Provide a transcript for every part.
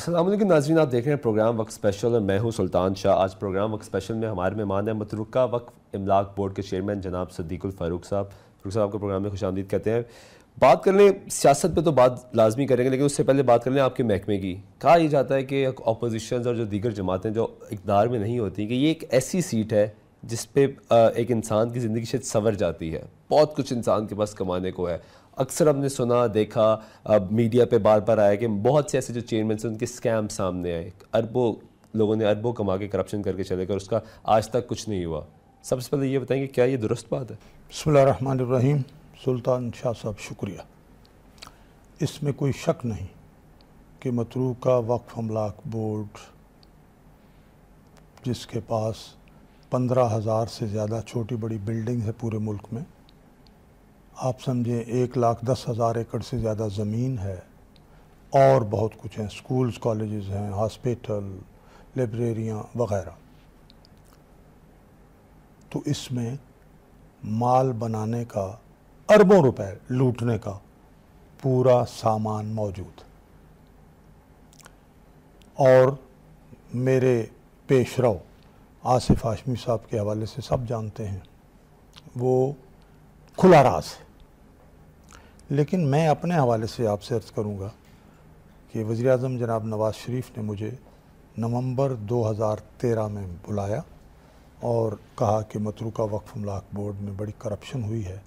असल के नाजरीन आप देख रहे हैं प्रोग्राम वक्त स्पेशल और मैं हूं सुल्तान शाह आज प्रोग्राम वक्त स्पेशल में हमारे मेहमान हैं मतरुका वक्फ इमलाक बोर्ड के चेयरमैन जनाब सदीकुल फ़ारूक साहब फ़ारूक साहब आपके प्रोग्राम में खुश आमदीद कहते हैं बात कर लें सियासत पे तो बात लाजमी करेंगे लेकिन उससे पहले बात कर लें आपके महकमे की कहा यह जाता है कि अपोजिशन और जो दीगर जमातें जो इकदार में नहीं होती कि ये एक ऐसी सीट है जिस एक इंसान की ज़िंदगी शायद सवर जाती है बहुत कुछ इंसान के पास कमाने को है अक्सर हमने सुना देखा अब मीडिया पे बार बार आया कि बहुत से ऐसे जो चेयरमैन हैं उनके स्कैम सामने आए अरबों लोगों ने अरबों कमा के करप्शन करके चले गए उसका आज तक कुछ नहीं हुआ सबसे पहले ये बताएंगे क्या ये दुरुस्त बात है रहीम सुल्तान शाह साहब शुक्रिया इसमें कोई शक नहीं कि मतरू का वक्फ अमलाक बोर्ड जिसके पास पंद्रह हज़ार से ज़्यादा छोटी बड़ी बिल्डिंग है पूरे मुल्क में आप समझें एक लाख दस हज़ार एकड़ से ज़्यादा ज़मीन है और बहुत कुछ हैं स्कूल्स कॉलेजेस हैं हॉस्पिटल लाइब्रेरियाँ वगैरह तो इसमें माल बनाने का अरबों रुपए लूटने का पूरा सामान मौजूद और मेरे पेशरव आसिफ हाशमी साहब के हवाले से सब जानते हैं वो खुला राज है लेकिन मैं अपने हवाले से आपसे अर्ज़ करूँगा कि वज़ी अजम जनाब नवाज़ शरीफ ने मुझे नवंबर 2013 में बुलाया और कहा कि मतरूका वक्फ अमलाक बोर्ड में बड़ी करप्शन हुई है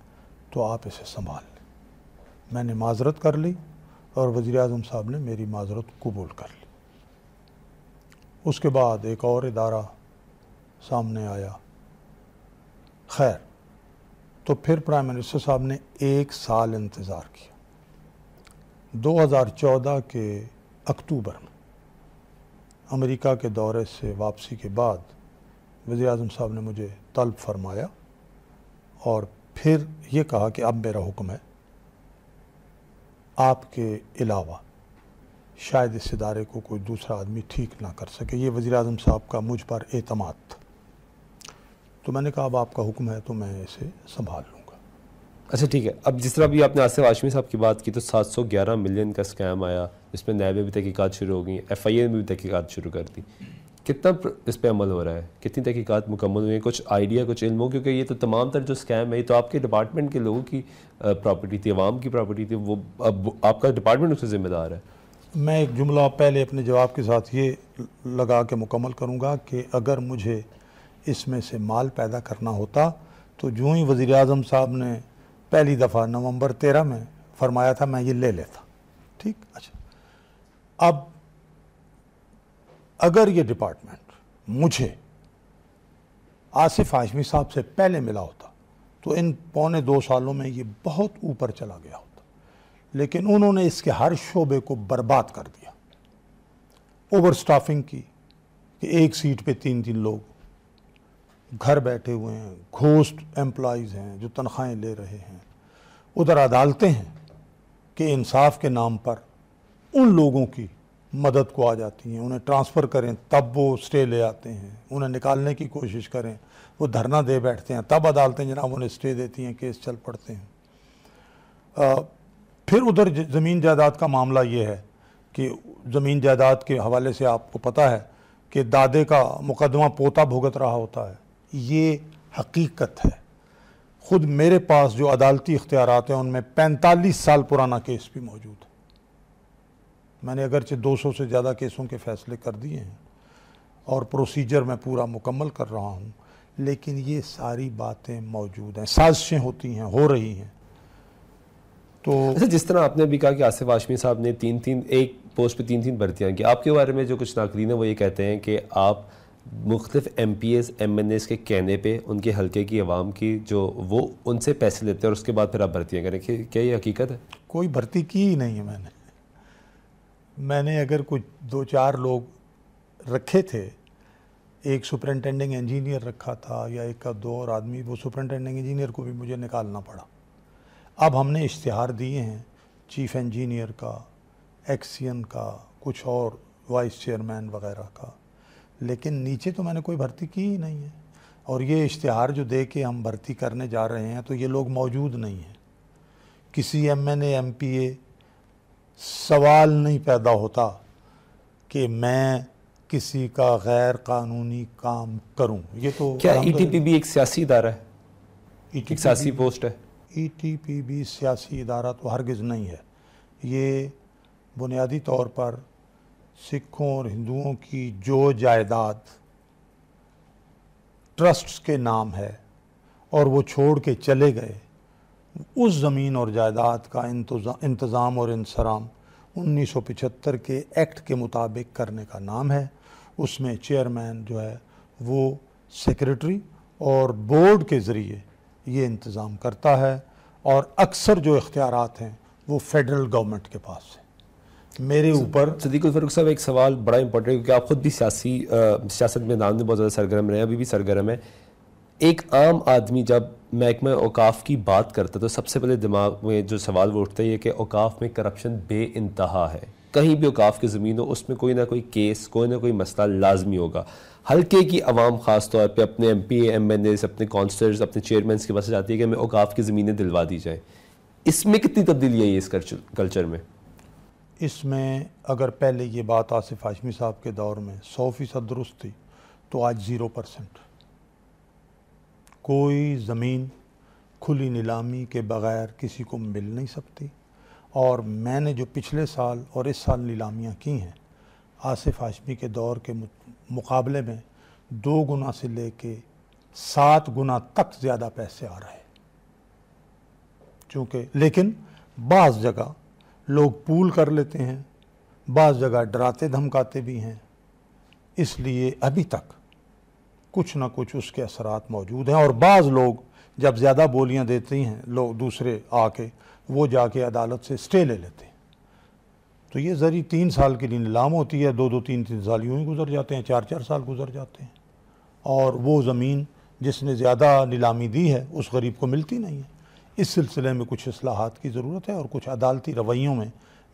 तो आप इसे संभाल लें मैंने माजरत कर ली और वज़ी अजम साहब ने मेरी माजरत कबूल कर ली उसके बाद एक और इदारा सामने आया खैर तो फिर प्राइम मिनिस्टर साहब ने एक साल इंतज़ार किया 2014 के अक्टूबर में अमेरिका के दौरे से वापसी के बाद वज़ी अजम साहब ने मुझे तलब फरमाया और फिर ये कहा कि अब मेरा हुक्म है आपके अलावा शायद इस इदारे को कोई दूसरा आदमी ठीक ना कर सके ये वज़ी अजम साहब का मुझ पर अतमाद था तो मैंने कहा अब आपका हुक्म है तो मैं इसे संभाल लूँगा अच्छा ठीक है अब जिस तरह अभी आपने आसिफ आशमी साहब की बात की तो 711 मिलियन का स्कैम आया इसमें नैबे भी तहकीक़ात शुरू हो गई एफ आई ए में भी तहकीक़ात शुरू कर दी कितना इस पर अमल हो रहा है कितनी तहकीक़ात मुकम्मल हुई है कुछ आइडिया कुछ इल्म हो क्योंकि ये तो तमाम तर जो स्कैम है ये तो आपके डिपार्टमेंट के लोगों की प्रॉपर्टी थी आवाम की प्रॉपर्टी थी वो अब आपका डिपार्टमेंट उससे ज़िम्मेदार है मैं एक जुमला पहले अपने जवाब के साथ ये लगा के मुकम्मल करूँगा कि अगर मुझे इसमें से माल पैदा करना होता तो जो ही वज़ी अजम साहब ने पहली दफ़ा नवंबर तेरह में फरमाया था मैं ये ले लेता ठीक अच्छा अब अगर ये डिपार्टमेंट मुझे आसिफ आशमी साहब से पहले मिला होता तो इन पौने दो सालों में ये बहुत ऊपर चला गया होता लेकिन उन्होंने इसके हर शोबे को बर्बाद कर दिया ओवर स्टाफिंग की कि एक सीट पे तीन तीन लोग घर बैठे हुए हैं घोस्ट एम्प्लॉज़ हैं जो तनख्वाहें ले रहे हैं उधर अदालतें हैं कि इंसाफ के नाम पर उन लोगों की मदद को आ जाती हैं उन्हें ट्रांसफ़र करें तब वो स्टे ले आते हैं उन्हें निकालने की कोशिश करें वो धरना दे बैठते हैं तब अदालतें जनाब उन्हें स्टे देती हैं केस चल पड़ते हैं आ, फिर उधर ज़मीन जायदाद का मामला ये है कि ज़मीन जायदाद के हवाले से आपको पता है कि दादे का मुकदमा पोता भुगत रहा होता है ये हकीकत है ख़ुद मेरे पास जो अदालती इख्तियार हैं उनमें पैंतालीस साल पुराना केस भी मौजूद है मैंने अगरचे 200 से ज़्यादा केसों के फ़ैसले कर दिए हैं और प्रोसीजर मैं पूरा मुकम्मल कर रहा हूँ लेकिन ये सारी बातें मौजूद हैं साजिशें होती हैं हो रही हैं तो अच्छा जिस तरह आपने भी कहा कि आसिफ आशमी साहब ने तीन तीन एक पोस्ट पे तीन तीन भर्तियाँ की आपके बारे में जो कुछ नाकरीन है वो ये कहते हैं कि आप मुख्तफ M P S M N S के कहने पर उनके हल्के की आवाम की जो वो उनसे पैसे लेते हैं और उसके बाद फिर आप भर्तियाँ करें क्या ये हकीकत है कोई भर्ती की ही नहीं है मैंने मैंने अगर कुछ दो चार लोग रखे थे एक सुपरिटेंडिंग इंजीनियर रखा था या एक का दो और आदमी वो सुपरिटेंडिंग इंजीनियर को भी मुझे निकालना पड़ा अब हमने इश्तहार दिए हैं चीफ इंजीनियर का एक्सियन का कुछ और वाइस चेयरमैन वगैरह का लेकिन नीचे तो मैंने कोई भर्ती की ही नहीं है और ये इश्तहार जो दे के हम भर्ती करने जा रहे हैं तो ये लोग मौजूद नहीं हैं किसी M N M P A सवाल नहीं पैदा होता कि मैं किसी का गैर कानूनी काम करूं ये तो क्या ई टी पी भी एक सियासी इदारा है e एक सियासी पोस्ट है ई टी पी भी सियासी इदारा तो हरगज़ नहीं है ये बुनियादी तौर पर सिखों और हिंदुओं की जो जायदाद ट्रस्ट्स के नाम है और वो छोड़ के चले गए उस ज़मीन और जायदाद का इंतज़ाम और इंसराम 1975 के एक्ट के मुताबिक करने का नाम है उसमें चेयरमैन जो है वो सेक्रेटरी और बोर्ड के ज़रिए ये इंतज़ाम करता है और अक्सर जो इख्तियार हैं वो फेडरल गवर्नमेंट के पास हैं मेरे ऊपर सदीक फरूक साहब एक सवाल बड़ा इंपॉर्टेंट क्योंकि आप खुद भी सियासी सियासत मैदान में बहुत ज़्यादा सरगर्म रहे हैं अभी भी सरगर्म है एक आम आदमी जब महकमे अवकाफ की बात करता तो सबसे पहले दिमाग में जो सवाल वो उठता है कि अवकाफ में करप्शन बे इंतहा है कहीं भी अवकाफ की ज़मीन हो उसमें कोई ना कोई केस कोई ना कोई मसला लाजमी होगा हल्के की आवाम ख़ास तौर पर अपने M P M N S अपने कौंसलर्स अपने चेयरमैन के पास जाती है कि हमें अवकाफ की ज़मीनें दिलवा दी जाएँ इसमें कितनी तब्दीली आई है इस कल्चर में इसमें अगर पहले ये बात आसिफ हाशमी साहब के दौर में सौ फ़ीसद दुरुस्त थी तो आज ज़ीरो परसेंट कोई ज़मीन खुली नीलामी के बग़ैर किसी को मिल नहीं सकती और मैंने जो पिछले साल और इस साल नीलामियाँ की हैं आसिफ हाशमी के दौर के मुकाबले में दो गुना से ले कर सात गुना तक ज़्यादा पैसे आ रहे हैं चूँकि लेकिन बाज़ जगह लोग पूल कर लेते हैं बाज़ जगह डराते धमकाते भी हैं इसलिए अभी तक कुछ ना कुछ उसके असरात मौजूद हैं और बाज़ लोग जब ज़्यादा बोलियां देते हैं लोग दूसरे आके वो जाके अदालत से स्टे ले लेते हैं तो ये जरी तीन साल के लिए नीलाम होती है दो दो तीन तीन साल यूँ ही गुजर जाते हैं चार चार साल गुजर जाते हैं और वो ज़मीन जिसने ज़्यादा नीलामी दी है उस गरीब को मिलती नहीं है इस सिलसिले में कुछ असलाहत की ज़रूरत है और कुछ अदालती रवैयों में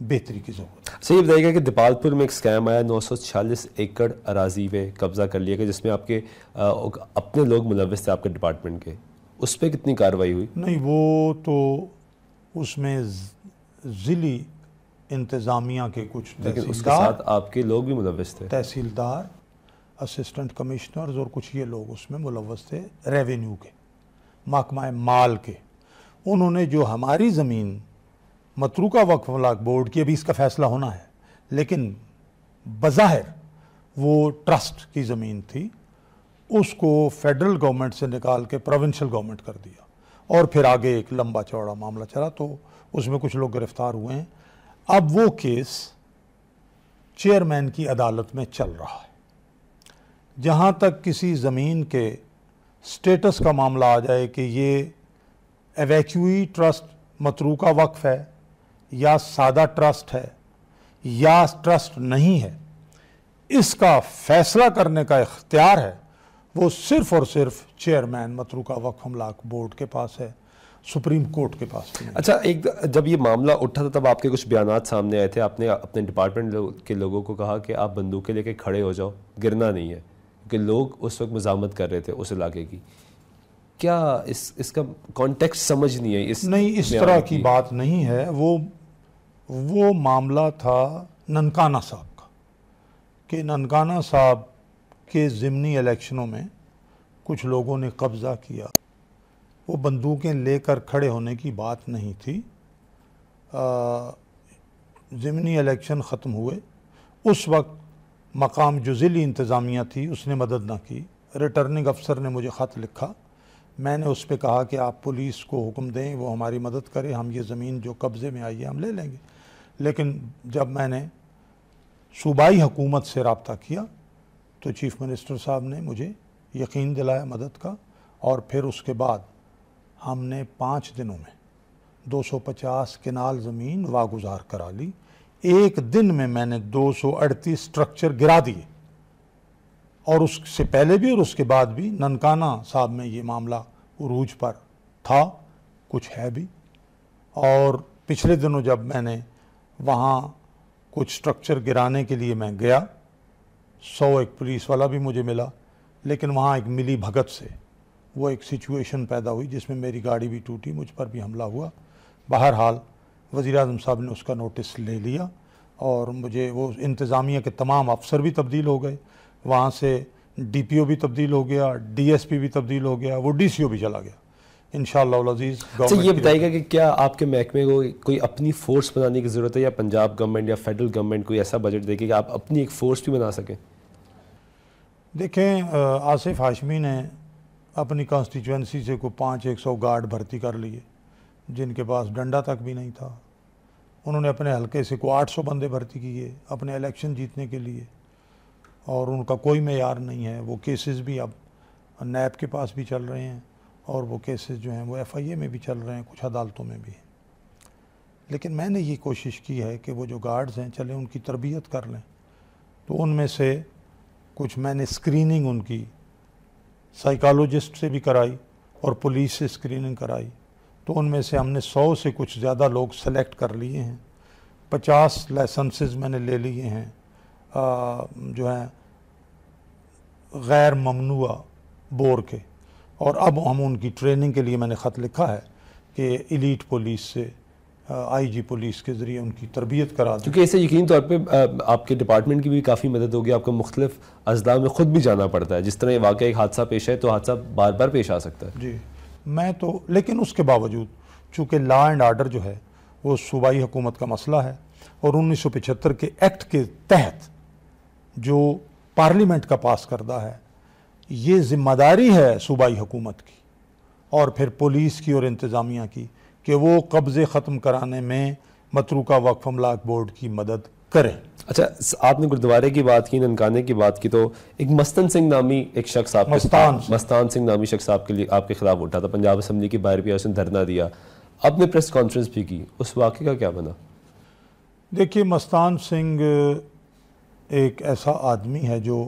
बेहतरी की ज़रूरत है सही बताइएगा कि दीपालपुर में एक स्कैम आया नौ सौ छियालीस एकड़ अराजी में कब्ज़ा कर लिया गया जिसमें आपके आ, अपने लोग मुलविस थे आपके डिपार्टमेंट के उस पर कितनी कार्रवाई हुई नहीं वो तो उसमें ज़िली इंतज़ामिया के कुछ लेकिन उसके साथ आपके लोग भी मुलविस थे तहसीलदार असिस्टेंट कमिश्नर्स और कुछ ये लोग उसमें मुलवस थे रेवेन्यू के महकमा माल के उन्होंने जो हमारी ज़मीन मतरूका वक्फ मलाक बोर्ड की अभी इसका फैसला होना है लेकिन बज़ाहिर वो ट्रस्ट की ज़मीन थी उसको फेडरल गवर्नमेंट से निकाल के प्रोविंशियल गवर्नमेंट कर दिया और फिर आगे एक लंबा चौड़ा मामला चला तो उसमें कुछ लोग गिरफ्तार हुए हैं अब वो केस चेयरमैन की अदालत में चल रहा है जहाँ तक किसी ज़मीन के स्टेटस का मामला आ जाए कि ये एवेक्यूई ट्रस्ट मतरू का वक्फ है या सादा ट्रस्ट है या ट्रस्ट नहीं है इसका फैसला करने का इख्तियार है वो सिर्फ और सिर्फ चेयरमैन मतरू का वक्फ हमलाक बोर्ड के पास है सुप्रीम कोर्ट के पास अच्छा एक जब ये मामला उठा था तब आपके कुछ बयान सामने आए थे आपने अपने डिपार्टमेंट लो, के लोगों को कहा कि आप बंदूकें लेके खड़े हो जाओ गिरना नहीं है क्योंकि लोग उस वक्त मजामत कर रहे थे उस इलाके की क्या इस इसका कॉन्टेक्स्ट समझ नहीं है इस नहीं इस तरह की बात नहीं है वो वो मामला था ननकाना साहब का कि ननकाना साहब के ज़िमनी इलेक्शनों में कुछ लोगों ने कब्ज़ा किया वो बंदूकें लेकर खड़े होने की बात नहीं थी ज़मनी इलेक्शन ख़त्म हुए उस वक्त मकाम जो ज़िली इंतज़ामिया थी उसने मदद ना की रिटर्निंग अफसर ने मुझे ख़त लिखा मैंने उस पर कहा कि आप पुलिस को हुक्म दें वो हमारी मदद करें हम ये ज़मीन जो कब्ज़े में आई है हम ले लेंगे लेकिन जब मैंने सूबाई हुकूमत से रबता किया तो चीफ़ मिनिस्टर साहब ने मुझे यकीन दिलाया मदद का और फिर उसके बाद हमने पाँच दिनों में 250 किनाल ज़मीन वागुजार करा ली एक दिन में मैंने अड़तीस स्ट्रक्चर गिरा दिए और उससे पहले भी और उसके बाद भी ननकाना साहब में ये मामला उरूज पर था कुछ है भी और पिछले दिनों जब मैंने वहाँ कुछ स्ट्रक्चर गिराने के लिए मैं गया सौ एक पुलिस वाला भी मुझे मिला लेकिन वहाँ एक मिली भगत से वो एक सिचुएशन पैदा हुई जिसमें मेरी गाड़ी भी टूटी मुझ पर भी हमला हुआ बहरहाल वज़ी अजम साहब ने उसका नोटिस ले लिया और मुझे वो इंतज़ामिया के तमाम अफसर भी तब्दील हो गए वहाँ से डी भी तब्दील हो गया डीएसपी भी तब्दील हो गया वो डीसीओ भी चला गया इन शजीज़ अच्छा, ये बताइएगा कि क्या आपके महकमे को कोई अपनी फोर्स बनाने की ज़रूरत है या पंजाब गवर्नमेंट या फेडरल गवर्नमेंट कोई ऐसा बजट देखे कि आप अपनी एक फ़ोर्स भी बना सकें देखें आसिफ हाशमी ने अपनी कॉन्स्टिट्यूंसी से कोई पाँच एक सौ गार्ड भर्ती कर लिए जिनके पास डंडा तक भी नहीं था उन्होंने अपने हल्के से को आठ सौ बंदे भर्ती किए अपने इलेक्शन जीतने के लिए और उनका कोई मैार नहीं है वो केसेस भी अब नैब के पास भी चल रहे हैं और वो केसेस जो हैं वो एफआईए में भी चल रहे हैं कुछ अदालतों में भी हैं लेकिन मैंने ये कोशिश की है कि वो जो गार्ड्स हैं चले उनकी तरबियत कर लें तो उनमें से कुछ मैंने स्क्रीनिंग उनकी साइकोलॉजिस्ट से भी कराई और पुलिस से स्क्रीनिंग कराई तो उनमें से हमने सौ से कुछ ज़्यादा लोग सेलेक्ट कर लिए हैं पचास लाइसेंसेस मैंने ले लिए हैं आ, जो हैं गैर ममनुआ बोर के और अब हम उनकी ट्रेनिंग के लिए मैंने ख़त लिखा है कि इलीट पुलिस से आईजी पुलिस के ज़रिए उनकी तरबियत करा दें क्योंकि इससे यकीन तौर पर आपके डिपार्टमेंट की भी काफ़ी मदद होगी आपको मुख्तफ अजला में ख़ुद भी जाना पड़ता है जिस तरह ये वाक़ एक हादसा पेश है तो हादसा बार बार पेश आ सकता है जी मैं तो लेकिन उसके बावजूद चूँकि लॉ एंड आर्डर जो है वो सूबाई हुकूमत का मसला है और उन्नीस सौ पचहत्तर के एक्ट के तहत जो पार्लियामेंट का पास करता है ये जिम्मेदारी है सूबाई हुकूमत की और फिर पुलिस की और इंतज़ामिया की कि वो कब्ज़े ख़त्म कराने में मतरूका वक्फ अमलाक बोर्ड की मदद करें अच्छा आपने गुरुद्वारे की बात की ननकाने की बात की तो एक मस्तन सिंह नामी एक शख्स आप मस्तान मस्तान सिंह नामी शख्स आपके लिए आपके खिलाफ उठा था पंजाब असम्बली के बाहर भी उसने धरना दिया आपने प्रेस कॉन्फ्रेंस भी की उस वाक्य का क्या बना देखिए मस्तान सिंह एक ऐसा आदमी है जो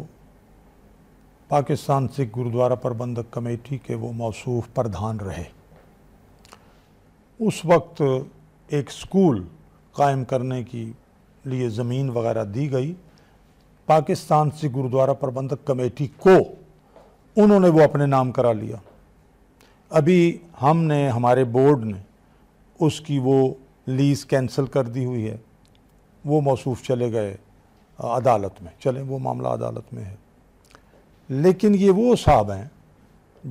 पाकिस्तान सिख गुरुद्वारा प्रबंधक कमेटी के वो मौसू प्रधान रहे उस वक्त एक स्कूल कायम करने की लिए ज़मीन वगैरह दी गई पाकिस्तान सिख गुरुद्वारा प्रबंधक कमेटी को उन्होंने वो अपने नाम करा लिया अभी हमने हमारे बोर्ड ने उसकी वो लीज़ कैंसिल कर दी हुई है वो मौसू चले गए अदालत में चलें वो मामला अदालत में है लेकिन ये वो साहब हैं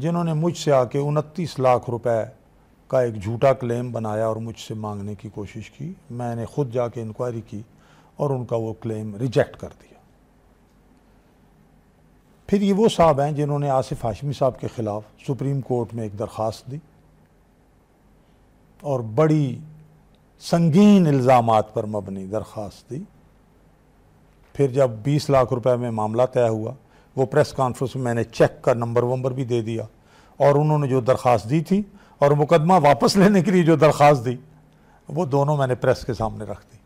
जिन्होंने मुझसे आके उनतीस लाख रुपए का एक झूठा क्लेम बनाया और मुझसे मांगने की कोशिश की मैंने खुद जाके इंक्वायरी की और उनका वो क्लेम रिजेक्ट कर दिया फिर ये वो साहब हैं जिन्होंने आसिफ हाशमी साहब के ख़िलाफ़ सुप्रीम कोर्ट में एक दरख्वास्त दी और बड़ी संगीन इल्ज़ाम पर मबनी दरख्वास्त दी फिर जब 20 लाख रुपए में मामला तय हुआ वो प्रेस कॉन्फ्रेंस में मैंने चेक का नंबर वंबर भी दे दिया और उन्होंने जो दरख्वास्त दी थी और मुकदमा वापस लेने के लिए जो दरख्वास्त दी वो दोनों मैंने प्रेस के सामने रख दी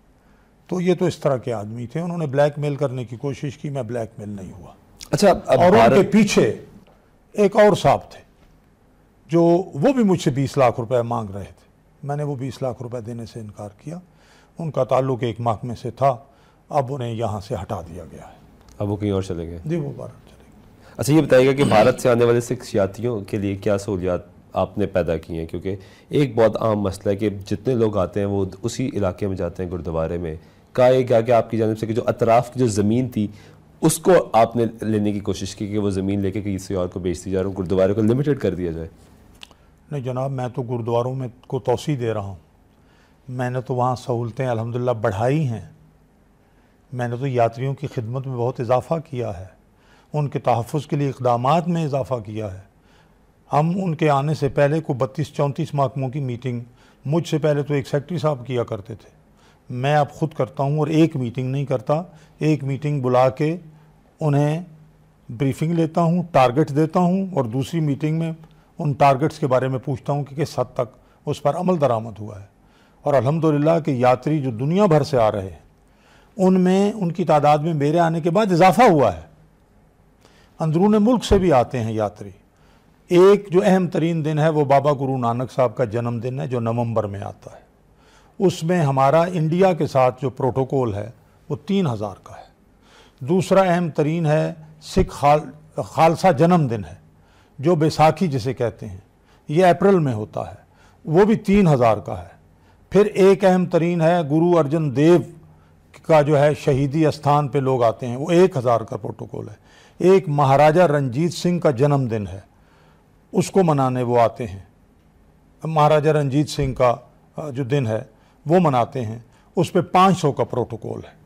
तो ये तो इस तरह के आदमी थे उन्होंने ब्लैक मेल करने की कोशिश की मैं ब्लैक मेल नहीं हुआ अच्छा और उनके पीछे एक और साहब थे जो वो भी मुझसे बीस लाख रुपये मांग रहे थे मैंने वो बीस लाख रुपए देने से इनकार किया उनका ताल्लुक एक महकमे से था अब उन्हें यहाँ से हटा दिया गया है अब वो कहीं और चले गए जी वो भारत चले गए अच्छा ये बताइएगा कि भारत से आने वाले सिख सियातियों के लिए क्या सहूलियात आपने पैदा की हैं क्योंकि एक बहुत आम मसला है कि जितने लोग आते हैं वो उसी इलाके में जाते हैं गुरुद्वारे में कहा यह क्या कि आपकी जानब से कि जो अतराफ़ की जो ज़मीन थी उसको आपने लेने की कोशिश की कि वो ज़मीन लेके किसी और को दी जा रहा हूँ गुरुद्वारे को लिमिटेड कर दिया जाए नहीं जनाब मैं तो गुरुद्वारों में को तोसी दे रहा हूँ मैंने तो वहाँ सहूलतें अलहमदिल्ला बढ़ाई हैं मैंने तो यात्रियों की खिदमत में बहुत इजाफ़ा किया है उनके तहफ़ के लिए इकदाम में इजाफ़ा किया है हम उनके आने से पहले को बत्तीस चौंतीस महकमों की मीटिंग मुझसे पहले तो एक सेक्रेटरी साहब किया करते थे मैं अब ख़ुद करता हूँ और एक मीटिंग नहीं करता एक मीटिंग बुला के उन्हें ब्रीफिंग लेता हूँ टारगेट देता हूँ और दूसरी मीटिंग में उन टारगेट्स के बारे में पूछता हूँ कि किस हद तक उस पर अमल दरामद हुआ है और अलहमदिल्ला के यात्री जो दुनिया भर से आ रहे हैं उनमें उनकी तादाद में मेरे आने के बाद इजाफा हुआ है अंदरून मुल्क से भी आते हैं यात्री एक जो अहम तरीन दिन है वो बाबा गुरु नानक साहब का जन्मदिन है जो नवंबर में आता है उसमें हमारा इंडिया के साथ जो प्रोटोकॉल है वो तीन हज़ार का है दूसरा अहम तरीन है सिख खाल खालसा जन्मदिन है जो बैसाखी जिसे कहते हैं ये अप्रैल में होता है वो भी तीन हज़ार का है फिर एक अहम तरीन है गुरु अर्जन देव का जो है शहीदी स्थान पे लोग आते हैं वो एक हज़ार का प्रोटोकॉल है एक महाराजा रंजीत सिंह का जन्मदिन है उसको मनाने वो आते हैं महाराजा रंजीत सिंह का जो दिन है वो मनाते हैं उस पर पाँच सौ का प्रोटोकॉल है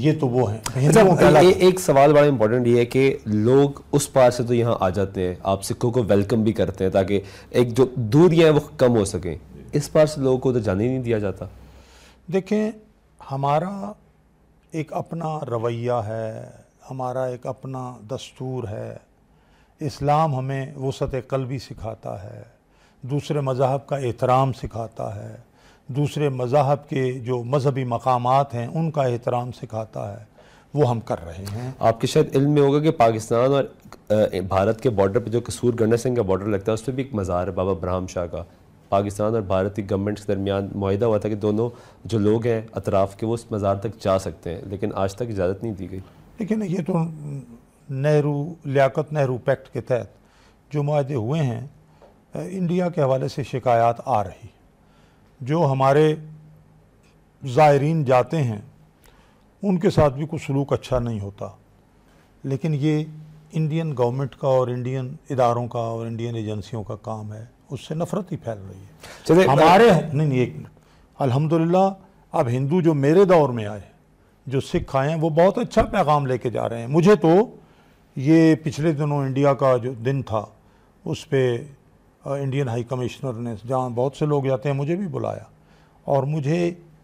ये तो वो है अच्छा, ए, एक सवाल बड़ा इंपॉर्टेंट ये है कि लोग उस पार से तो यहाँ आ जाते हैं आप सिखों को वेलकम भी करते हैं ताकि एक जो दूरियाँ है वो कम हो सके इस पार से लोगों को तो जाने नहीं दिया जाता देखें हमारा एक अपना रवैया है हमारा एक अपना दस्तूर है इस्लाम हमें वसत कलबी सिखाता है दूसरे मज़ाहब का एहतराम सिखाता है दूसरे मज़ाहब के जो मजहबी मकाम हैं उनका एहतराम सिखाता है वो हम कर रहे हैं आपके शायद इल्म में होगा कि पाकिस्तान और भारत के बॉर्डर पे जो कसूर गंडा सिंह का बॉर्डर लगता है उस पर भी एक मज़ार है बाबा ब्राह्म शाह का पाकिस्तान और भारत की गवर्नमेंट्स के दरमियान माहा हुआ था कि दोनों जो लोग हैं अतराफ़ के वो उस मज़ार तक जा सकते हैं लेकिन आज तक इजाज़त नहीं दी गई लेकिन ये तो नेहरू लियाकत नेहरू पैक्ट के तहत जो माहे हुए हैं इंडिया के हवाले से शिकायत आ रही जो हमारे ज़ायरीन जाते हैं उनके साथ भी कुछ सलूक अच्छा नहीं होता लेकिन ये इंडियन गवर्नमेंट का और इंडियन इदारों का और इंडियन एजेंसियों का काम है उससे नफरत ही फैल रही है हमारे नहीं नहीं एक मिनट अल्हम्दुलिल्लाह अब हिंदू जो मेरे दौर में आए जो सिख आए हैं वो बहुत अच्छा पैगाम लेके जा रहे हैं मुझे तो ये पिछले दिनों इंडिया का जो दिन था उस पर इंडियन हाई कमिश्नर ने जहाँ बहुत से लोग जाते हैं मुझे भी बुलाया और मुझे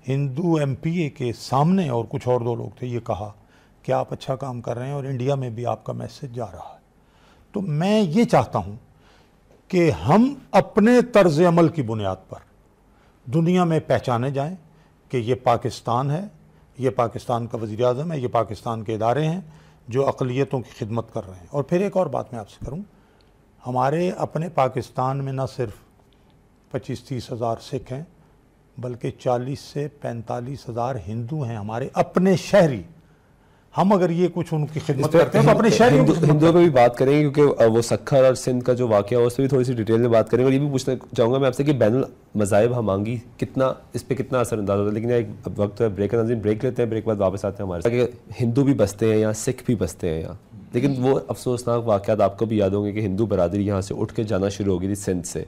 हिंदू एम के सामने और कुछ और दो लोग थे ये कहा कि आप अच्छा काम कर रहे हैं और इंडिया में भी आपका मैसेज जा रहा है तो मैं ये चाहता हूँ कि हम अपने तर्ज अमल की बुनियाद पर दुनिया में पहचाने जाएं कि ये पाकिस्तान है ये पाकिस्तान का वज़ी अजम है ये पाकिस्तान के इदारे हैं जो अकलीतों की खिदमत कर रहे हैं और फिर एक और बात मैं आपसे करूँ हमारे अपने पाकिस्तान में न सिर्फ पच्चीस तीस हज़ार सिख हैं बल्कि चालीस से पैंतालीस हज़ार हिंदू हैं हमारे अपने शहरी हम अगर ये कुछ उनकी खिदमत करते हैं तो अपने शहर हिंदुओं पर भी बात करेंगे क्योंकि वो सखर और सिंध का जो वाक्य है उस पर भी थोड़ी सी डिटेल में बात करेंगे और ये भी पूछना चाहूँगा मैं आपसे कि बैन हम मांगी कितना इस पर कितना असरअंदाज होता है लेकिन एक वक्त है ब्रेक नाजीन ब्रेक लेते हैं ब्रेक बाद वापस आते हैं हमारे हिंदू भी बसते हैं यहाँ सिख भी बसते हैं यहाँ लेकिन वो अफसोसनाक वाक़ आपको भी याद होंगे कि हिंदू बरदरी यहाँ से उठ के जाना शुरू हो गई थी सिंध से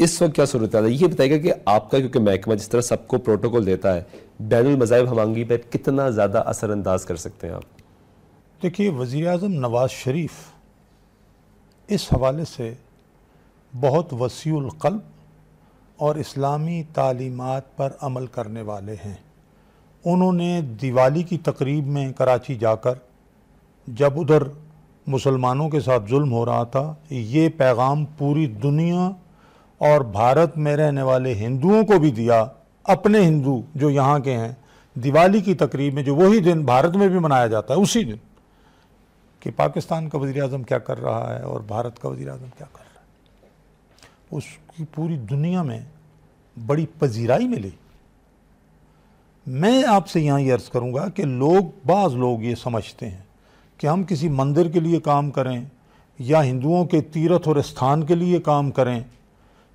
इस वक्त क्या सूरत है ये बताएगा कि आपका क्योंकि महकमा जिस तरह सबको प्रोटोकॉल देता है बैन मज़ाहब हमांगी पर कितना ज़्यादा असरानंदाज कर सकते हैं आप देखिए वज़ी अजम नवाज़ शरीफ इस हवाले से बहुत वसीकल्ब और इस्लामी तालीमत पर अमल करने वाले हैं उन्होंने दिवाली की तकरीब में कराची जाकर जब उधर मुसलमानों के साथ जुल्म हो रहा था ये पैगाम पूरी दुनिया और भारत में रहने वाले हिंदुओं को भी दिया अपने हिंदू जो यहाँ के हैं दिवाली की तकरीब में जो वही दिन भारत में भी मनाया जाता है उसी दिन कि पाकिस्तान का वजी अजम क्या कर रहा है और भारत का वजी अजम क्या कर रहा है उसकी पूरी दुनिया में बड़ी पजीराई मिली मैं आपसे यहाँ ये अर्ज़ करूँगा कि लोग बाज़ लोग ये समझते हैं कि हम किसी मंदिर के लिए काम करें या हिंदुओं के तीर्थ और स्थान के लिए काम करें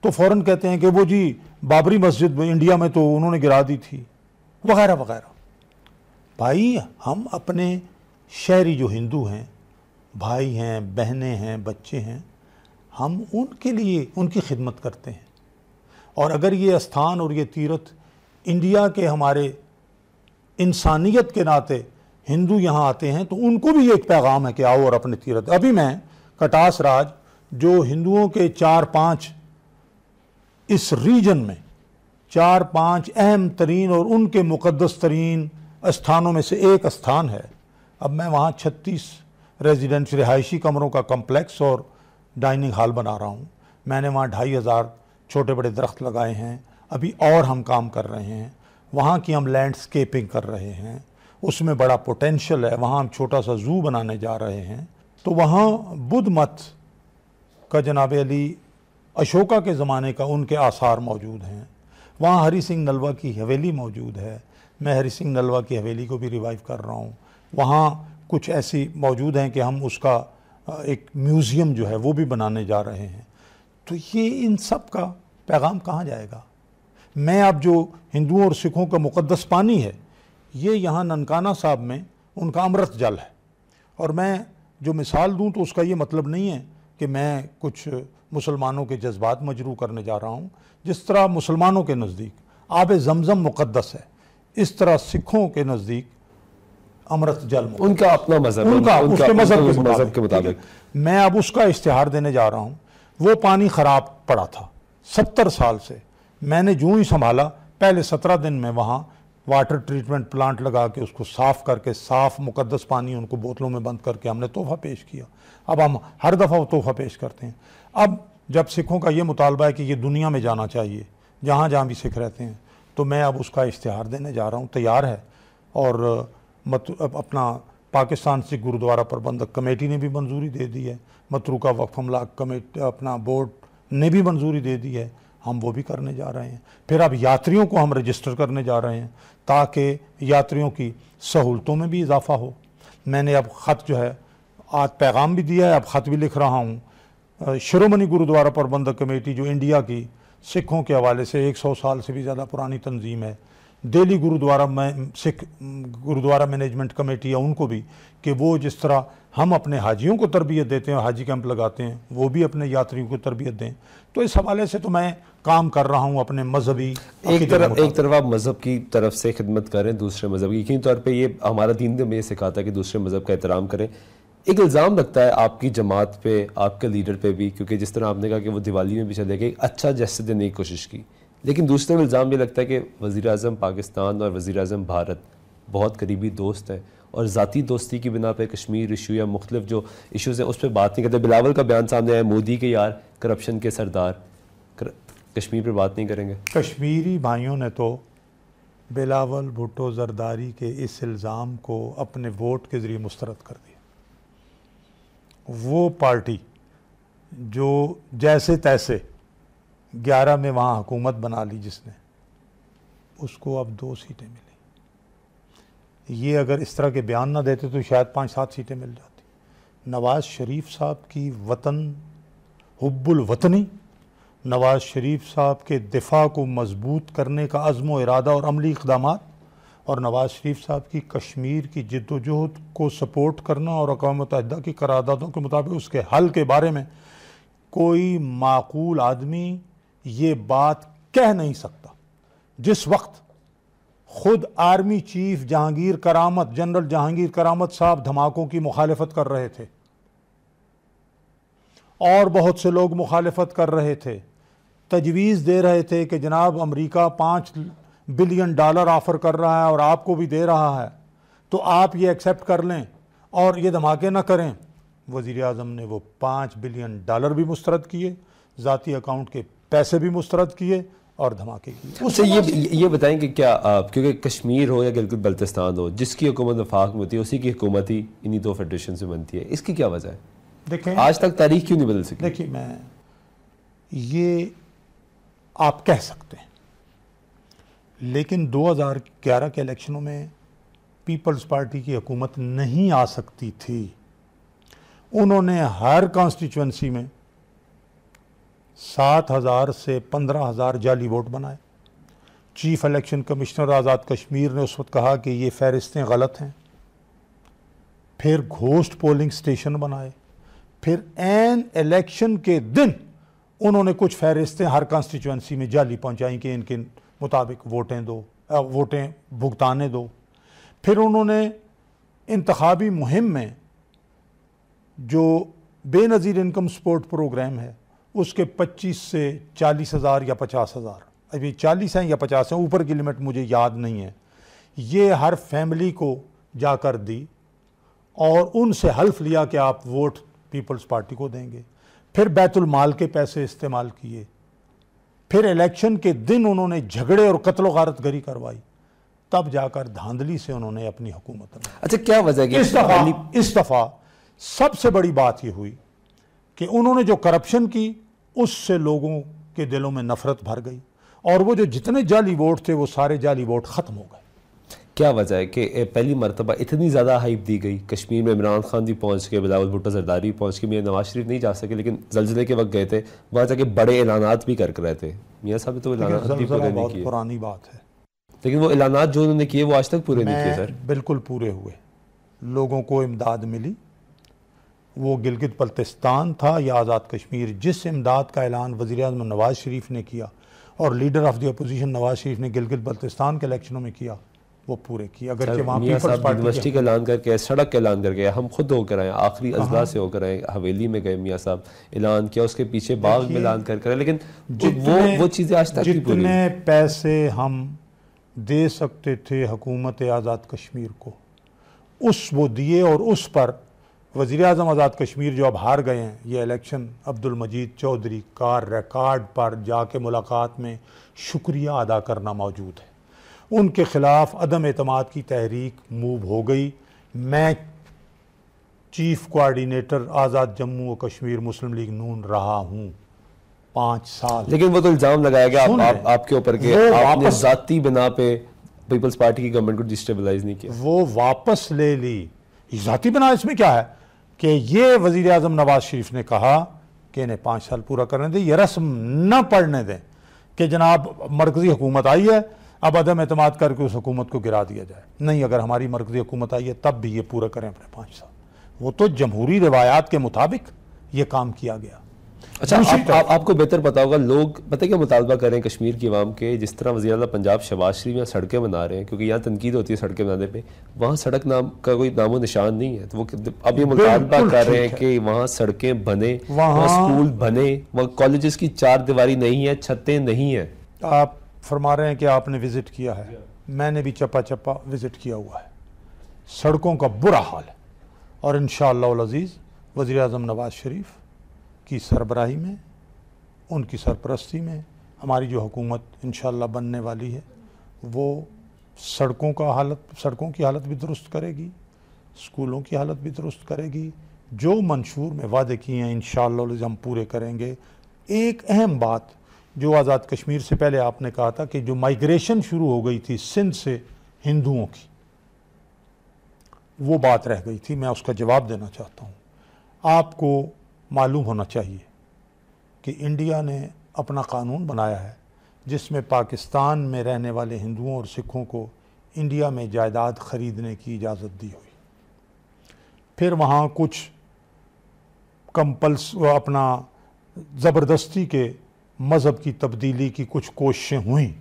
तो फ़ौर कहते हैं कि वो जी बाबरी मस्जिद में इंडिया में तो उन्होंने गिरा दी थी वगैरह वगैरह भाई हम अपने शहरी जो हिंदू हैं भाई हैं बहनें हैं बच्चे हैं हम उनके लिए उनकी खिदमत करते हैं और अगर ये स्थान और ये तीर्थ इंडिया के हमारे इंसानियत के नाते हिंदू यहाँ आते हैं तो उनको भी एक पैगाम है कि आओ और अपने तीर्थ अभी मैं कटास राज जो हिंदुओं के चार पाँच इस रीजन में चार पांच अहम तरीन और उनके मुकदस तरीन स्थानों में से एक स्थान है अब मैं वहाँ छत्तीस रेजिडेंस रिहायशी कमरों का कम्प्लेक्स और डाइनिंग हॉल बना रहा हूँ मैंने वहाँ ढाई हज़ार छोटे बड़े दरख्त लगाए हैं अभी और हम काम कर रहे हैं वहाँ की हम लैंडस्केपिंग कर रहे हैं उसमें बड़ा पोटेंशल है वहाँ हम छोटा सा जू बनाने जा रहे हैं तो वहाँ बुद्ध मत का जनाब अली अशोका के ज़माने का उनके आसार मौजूद हैं वहाँ हरी सिंह नलवा की हवेली मौजूद है मैं हरी सिंह नलवा की हवेली को भी रिवाइव कर रहा हूँ वहाँ कुछ ऐसी मौजूद हैं कि हम उसका एक म्यूज़ियम जो है वो भी बनाने जा रहे हैं तो ये इन सब का पैगाम कहाँ जाएगा मैं अब जो हिंदुओं और सिखों का मुक़दस पानी है ये यहाँ ननकाना साहब में उनका अमृत जल है और मैं जो मिसाल दूँ तो उसका ये मतलब नहीं है कि मैं कुछ मुसलमानों के जज्बात मजरू करने जा रहा हूँ जिस तरह मुसलमानों के नज़दीक आब जमज़म मुक़दस है इस तरह सिखों के नज़दीक अमृत जल उनका अपना मजहब उनका, उसके मजहब के मुताबिक मैं अब उसका इश्तहार देने जा रहा हूँ वो पानी ख़राब पड़ा था सत्तर साल से मैंने जूँ ही संभाला पहले सत्रह दिन में वहाँ वाटर ट्रीटमेंट प्लांट लगा के उसको साफ़ करके साफ़ मुकदस पानी उनको बोतलों में बंद करके हमने तोहफा पेश किया अब हम हर दफ़ा वो तोहफ़ा पेश करते हैं अब जब सिखों का ये मुतालबा है कि ये दुनिया में जाना चाहिए जहाँ जहाँ भी सिख रहते हैं तो मैं अब उसका इश्तहार देने जा रहा हूँ तैयार है और मत अपना पाकिस्तान सिख गुरुद्वारा प्रबंधक कमेटी ने भी मंजूरी दे दी है मतरूका वक्फ हमला कमेटी अपना बोर्ड ने भी मंजूरी दे दी है हम वो भी करने जा रहे हैं फिर अब यात्रियों को हम रजिस्टर करने जा रहे हैं ताकि यात्रियों की सहूलतों में भी इजाफा हो मैंने अब ख़त जो है आज पैगाम भी दिया है अब ख़त भी लिख रहा हूँ श्रोमणी गुरुद्वारा प्रबंधक कमेटी जो इंडिया की सिखों के हवाले से 100 साल से भी ज़्यादा पुरानी तंजीम है दिल्ली गुरुद्वारा में सिख गुरुद्वारा मैनेजमेंट कमेटी है उनको भी कि वो जिस तरह हम अपने हाजियों को तरबियत देते हैं हाजी कैंप लगाते हैं वो भी अपने यात्रियों को तरबियत दें तो इस हवाले से तो मैं काम कर रहा हूँ अपने मजहबी एक तरफ एक तरफ आप मज़हब की तरफ से खिदमत करें दूसरे मज़हब की यकीन तौर पर ये हमारा दीन ये सिखाता है कि दूसरे मज़हब का एहतराम करें एक इल्ज़ाम लगता है आपकी जमात पे आपके लीडर पे भी क्योंकि जिस तरह आपने कहा कि वो दिवाली में भी चले गए अच्छा जैसे देने की कोशिश की लेकिन दूसरे में इल्ज़ाम ये लगता है कि वज़ी अजम पाकिस्तान और वज़ी अजम भारत बहुत करीबी दोस्त हैं और ज़ाती दोस्ती की बिना पर कश्मीर इशू या मुख्तलिफ जो इशूज़ हैं उस पर बात नहीं करते बिलावल का बयान सामने आया मोदी के यार करप्शन के सरदार कर, कश्मीर पर बात नहीं करेंगे कश्मीरी भाइयों ने तो बिलावल भुट्टो जरदारी के इस इल्ज़ाम को अपने वोट के ज़रिए मुस्तरद कर दिया वो पार्टी जो जैसे तैसे ग्यारह में वहाँ हुकूमत बना ली जिसने उसको अब दो सीटें मिली ये अगर इस तरह के बयान ना देते तो शायद पाँच सात सीटें मिल जाती नवाज़ शरीफ साहब की वतन हब्बुल वतनी नवाज़ शरीफ साहब के दिफा को मजबूत करने का अज़म इरादा और अमली इकदाम और नवाज़ शरीफ साहब की कश्मीर की जद्दोजहद को सपोर्ट करना और अकवा मुतहदा की करारदादों के मुताबिक उसके हल के बारे में कोई माकूल आदमी ये बात कह नहीं सकता जिस वक्त ख़ुद आर्मी चीफ जहांगीर करामत जनरल जहांगीर करामत साहब धमाकों की मुखालफत कर रहे थे और बहुत से लोग मुखालफत कर रहे थे तजवीज़ दे रहे थे कि जनाब अमरीका पाँच बिलियन डॉलर ऑफ़र कर रहा है और आपको भी दे रहा है तो आप ये एक्सेप्ट कर लें और ये धमाके ना करें वज़ी अजम ने वो पाँच बिलियन डॉलर भी मुस्रद किए ज़ाती अकाउंट के पैसे भी मुस्रद किए और धमाके किए उससे अच्छा, ये ये बताएं कि क्या आप क्योंकि कश्मीर हो या गिलगित बल्तिस्तान हो जिसकी हुकूमत वफाक में होती है उसी की हुकूमत ही इन्हीं दो फेडरेशन से बनती है इसकी क्या वजह है देखें आज तक तारीख क्यों नहीं बदल सकती देखिए मैं ये आप कह सकते हैं लेकिन 2011 के इलेक्शनों में पीपल्स पार्टी की हुकूमत नहीं आ सकती थी उन्होंने हर कॉन्स्टिट्यूंसी में सात हज़ार से पंद्रह हज़ार जाली वोट बनाए chief election commissioner Azad Kashmir ने उस वक्त कहा कि ये फहरिस्तें गलत हैं फिर घोस्ट पोलिंग स्टेशन बनाए फिर एन इलेक्शन के दिन उन्होंने कुछ फहरिस्तें हर कॉन्स्टिट्यूंसी में जाली पहुंचाई कि इनके मुताबिक वोटें दो वोटें भुगताने दो फिर उन्होंने इंतबी मुहिम में जो बेनज़ीर इनकम सपोर्ट प्रोग्राम है उसके 25 से चालीस हज़ार या पचास हज़ार अभी चालीस हैं या पचास हैं ऊपर की लिमिट मुझे याद नहीं है ये हर फैमिली को जाकर दी और उनसे हल्फ लिया कि आप वोट पीपल्स पार्टी को देंगे फिर बैतुलमाल के पैसे इस्तेमाल किए फिर इलेक्शन के दिन उन्होंने झगड़े और कत्लो गारत गरी करवाई तब जाकर धांधली से उन्होंने अपनी हुकूमत अच्छा क्या वजह इस दफ़ा इस दफ़ा सबसे बड़ी बात यह हुई कि उन्होंने जो करप्शन की उससे लोगों के दिलों में नफरत भर गई और वो जो जितने जाली वोट थे वो सारे जाली वोट ख़त्म हो गए क्या वजह है कि पहली मरतबा इतनी ज़्यादा हाइप दी गई कश्मीर में इमरान खान भी पहुँच गए बिलावल भुट्टो भी पहुँच के मियाँ नवाज शरीफ नहीं जा सके लेकिन जलजिले के वक्त गए थे वहाँ जाके बड़े ऐलान भी कर रहे थे मियाँ साहब तो पुरानी बात है लेकिन वो ऐलान जो उन्होंने किए वो आज तक पूरे नहीं किए सर बिल्कुल पूरे हुए लोगों को इमदाद मिली वो गिलगित बल्तिस्तान था या आज़ाद कश्मीर जिस इमदाद का ऐलान वज़ी अजम नवाज़ शरीफ ने किया और leader of the opposition Nawaz Sharif ने गिलगित बल्तिस्तान के इलेक्शनों में किया वो पूरे की अगर यूनिवर्सिटी का ऐलान करके सड़क का ऐलान करके हम खुद होकर आए आखिरी अजला से होकर आए हवेली में गए मियाँ साहब ऐलान किया उसके पीछे बाग में ऐलान कर करें लेकिन वो वो चीज़ें आज तक जितने पैसे हम दे सकते थे हकूमत आज़ाद कश्मीर को उस वो दिए और उस पर वज़ी अजम आज़ाद कश्मीर जो अब हार गए हैं ये इलेक्शन अब्दुल मजीद चौधरी का रिकॉर्ड पर जाके मुलाकात में शुक्रिया अदा करना मौजूद है उनके ख़िलाफ़ अदम अतमाद की तहरीक मूव हो गई मैं चीफ कोऑर्डिनेटर आज़ाद जम्मू और कश्मीर मुस्लिम लीग नून रहा हूँ पाँच साल लेकिन वो तो इल्ज़ाम लगाया गया आप, आप, आपके ऊपर के आपने ज़ाती बिना पे पीपल्स पार्टी की गवर्नमेंट को डिस्टेबलाइज नहीं किया वो वापस ले ली ज़ाती बिना इसमें क्या है कि ये वजीर अजम नवाज शरीफ ने कहा कि इन्हें पाँच साल पूरा करने दें यह रस्म न पढ़ने दें कि जनाब मरकज़ी हुकूमत आई है अब अदम एतम करके उस हुकूमत को गिरा दिया जाए नहीं अगर हमारी मरकजी हुकूमत आई है तब भी ये पूरा करें अपने पाँच साल वो तो जमहूरी रवायात के मुताबिक ये काम किया गया अच्छा आप, आप, आप, आपको बेहतर पता होगा लोग पता क्या मुतालबा कर कश्मीर की आवाम के जिस तरह वजी अल पंजाब शबाज शरीफ यहाँ सड़कें बना रहे हैं क्योंकि यहाँ तनकीद होती है सड़कें बनाने पर वहाँ सड़क नाम का कोई नामो निशान नहीं है तो वो अब ये मुतालबा कर रहे हैं कि वहाँ सड़कें बने वहाँ स्कूल बने वहाँ कॉलेज की चार दीवारी नहीं है छतें नहीं हैं आप फरमा रहे हैं कि आपने विज़िट किया है मैंने भी चप्पा चप्पा विज़िट किया हुआ है सड़कों का बुरा हाल है और इन शज़ीज़ वज़ी अजम नवाज शरीफ की सरबराही में उनकी सरपरस्ती में हमारी जो हुकूमत इन बनने वाली है वो सड़कों का हालत सड़कों की हालत भी दुरुस्त करेगी स्कूलों की हालत भी दुरुस्त करेगी जो मंशूर में वादे किए हैं इन हम पूरे करेंगे एक अहम बात जो आज़ाद कश्मीर से पहले आपने कहा था कि जो माइग्रेशन शुरू हो गई थी सिंध से हिंदुओं की वो बात रह गई थी मैं उसका जवाब देना चाहता हूँ आपको मालूम होना चाहिए कि इंडिया ने अपना कानून बनाया है जिसमें पाकिस्तान में रहने वाले हिंदुओं और सिखों को इंडिया में जायदाद ख़रीदने की इजाज़त दी हुई फिर वहाँ कुछ कंपल्स अपना ज़बरदस्ती के मज़हब की तब्दीली की कुछ कोशिशें हुई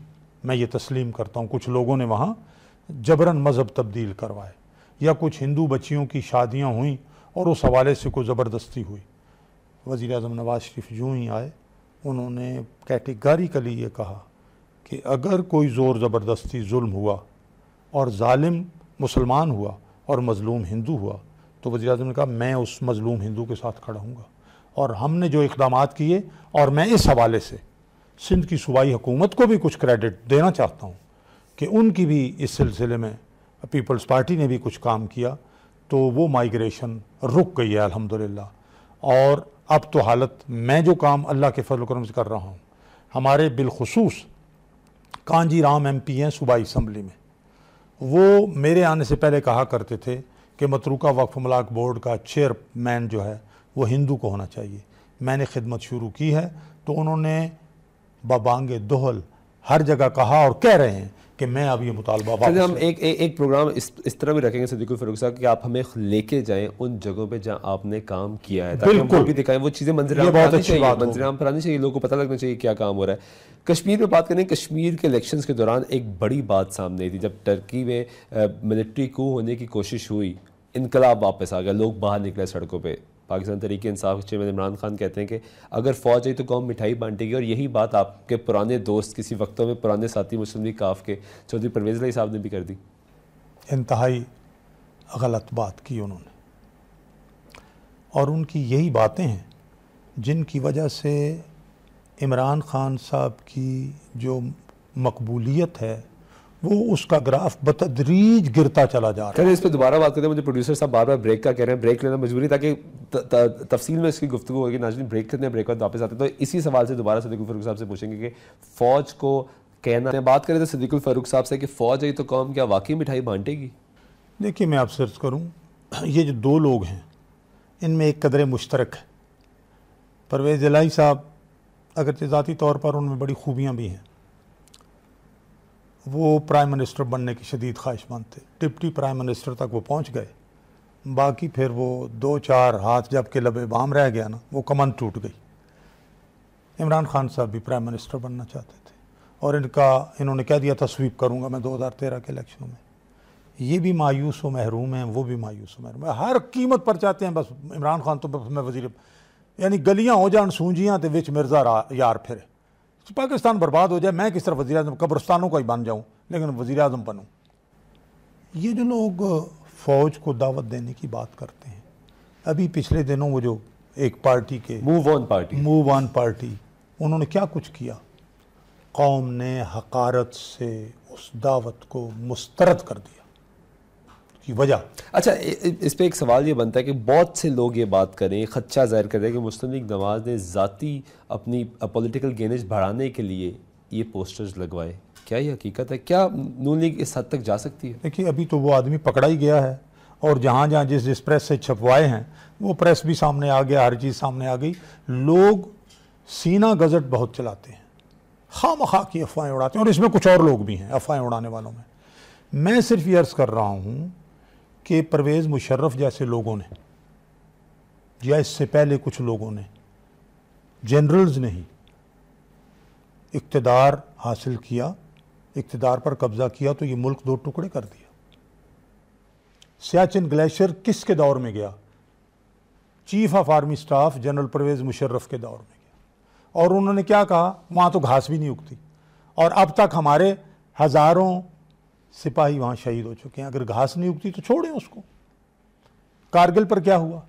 मैं ये तस्लीम करता हूँ कुछ लोगों ने वहाँ जबरन मज़हब तब्दील करवाए या कुछ हिंदू बच्चियों की शादियाँ हुई और उस हवाले से कोई ज़बरदस्ती हुई वज़ी अजम नवाज शरीफ जूँ ही आए उन्होंने कैटेगारिकली ये कहा कि अगर कोई ज़ोर ज़बरदस्ती जुल्म हुआ और ालिम मुसलमान हुआ और मज़लूम हिंदू हुआ तो वज़ी अजम ने कहा मैं उस मज़लूम हिंदू के साथ खड़ा हूँगा और हमने जो इकदाम किए और मैं इस हवाले से सिंध की सूबाई हुकूमत को भी कुछ क्रेडिट देना चाहता हूँ कि उनकी भी इस सिलसिले में पीपल्स पार्टी ने भी कुछ काम किया तो वो माइग्रेशन रुक गई है अल्हम्दुलिल्लाह और अब तो हालत मैं जो काम अल्लाह के फजल करम से कर रहा हूँ हमारे बिलखसूस कांजी राम एम पी हैं सूबाई इसम्बली में वो मेरे आने से पहले कहा करते थे कि मतरूका वक्फ मलाक बोर्ड का चेयरमैन जो है वो हिंदू को होना चाहिए मैंने खिदमत शुरू की है तो उन्होंने बबांग दोहल हर जगह कहा और कह रहे हैं कि मैं अब ये मुतालबा अच्छा, हम एक ए, एक प्रोग्राम इस इस तरह भी रखेंगे सदीकुल फरूक साहब कि आप हमें लेके जाएं उन जगहों पे जहाँ आपने काम किया है बिल्कुल भी दिखाएं वो चीज़ें मंजिल मंजिल पर आनी चाहिए लोगों को पता लगना चाहिए क्या काम हो रहा है कश्मीर में बात करें कश्मीर के इलेक्शन के दौरान एक बड़ी बात सामने आई थी जब टर्की में मिलिट्री को होने की कोशिश हुई इनकलाब वापस आ गया लोग बाहर निकले सड़कों पर पाकिस्तान तरीके इंसाफ के चेयरमैन इमरान खान कहते हैं कि अगर फौज आई तो कौम मिठाई बांटेगी और यही बात आपके पुराने दोस्त किसी वक्तों में पुराने साथी मुस्लिम लीग काफ के चौधरी परवेज लाई साहब ने भी कर दी इंतहाई गलत बात की उन्होंने और उनकी यही बातें हैं जिनकी वजह से इमरान खान साहब की जो मकबूलियत है वो उसका ग्राफ बतदरीज गिरता चला जा रहा है इस पर दोबारा बात करते हैं मुझे प्रोड्यूसर साहब बार बार ब्रेक का कह रहे हैं ब्रेक लेना मजबूरी ताकि तफसील में इसकी गुफ्तु होगी नाजन ब्रेक करते हैं ब्रेक बाद वापस आते हैं तो इसी सवाल से दोबारा सदीकुल फरूक साहब से पूछेंगे कि फ़ौज को कहना है बात करें तो सदीकुल फरूक साहब से कि फ़ौज आई तो कौम क्या वाकई मिठाई बांटेगी देखिए मैं आपसे अर्ज करूँ ये जो दो लोग हैं इनमें एक कदर मुश्तरक है परवेज़ इलाई साहब अगर जजाती तौर पर उनमें बड़ी खूबियाँ भी हैं वो प्राइम मिनिस्टर बनने की शदीद ख्वाहिशमंद थे डिप्टी प्राइम मिनिस्टर तक वो पहुंच गए बाकी फिर वो दो चार हाथ जब के लबे बाम रह गया ना वो कमन टूट गई इमरान खान साहब भी प्राइम मिनिस्टर बनना चाहते थे और इनका इन्होंने कह दिया था स्वीप करूँगा मैं 2013 के इलेक्शनों में ये भी मायूस व महरूम हैं वो भी मायूस व महरूम है हर कीमत पर चाहते हैं बस इमरान खान तो बस मैं वजीर यानी गलियाँ हो जान सूंजियाँ तो बिच मिर्जा यार फिरे तो पाकिस्तान बर्बाद हो जाए मैं किस तरह वजी अजम कब्रस्तानों का ही बन जाऊँ लेकिन वजी अजम बनूँ ये जो लोग फ़ौज को दावत देने की बात करते हैं अभी पिछले दिनों वो जो एक पार्टी के move on party move on party उन्होंने क्या कुछ किया कौम ने हकारत से उस दावत को मुस्तरद कर दिया की वजह अच्छा इस पर एक सवाल ये बनता है कि बहुत से लोग ये बात करें खदशा जाहिर करें हैं कि मुस्लिम लीग नवाज ने ज़ाती अपनी पोलिटिकल गेनेज बढ़ाने के लिए ये पोस्टर्स लगवाए क्या ये हकीकत है क्या नून लीग इस हद तक जा सकती है देखिए अभी तो वो आदमी पकड़ा ही गया है और जहाँ जहाँ जिस जिस प्रेस से छपवाए हैं वो प्रेस भी सामने आ गया हर चीज़ सामने आ गई लोग सीना गजट बहुत चलाते हैं खाम खा की अफवाहें उड़ाते हैं और इसमें कुछ और लोग भी हैं अफवाहें उड़ाने वालों में मैं सिर्फ ये अर्ज़ कर रहा हूँ कि परवेज़ मुशर्रफ जैसे लोगों ने या इससे पहले कुछ लोगों ने जनरल्स ने ही इकतदार हासिल किया इकतदार पर कब्ज़ा किया तो ये मुल्क दो टुकड़े कर दिया सियाचिन ग्लेशियर किस के दौर में गया chief of army staff general Pervez Musharraf के दौर में गया और उन्होंने क्या कहा वहाँ तो घास भी नहीं उगती और अब तक हमारे हज़ारों सिपाही वहाँ शहीद हो चुके हैं अगर घास नहीं उगती तो छोड़ें उसको कारगिल पर क्या हुआ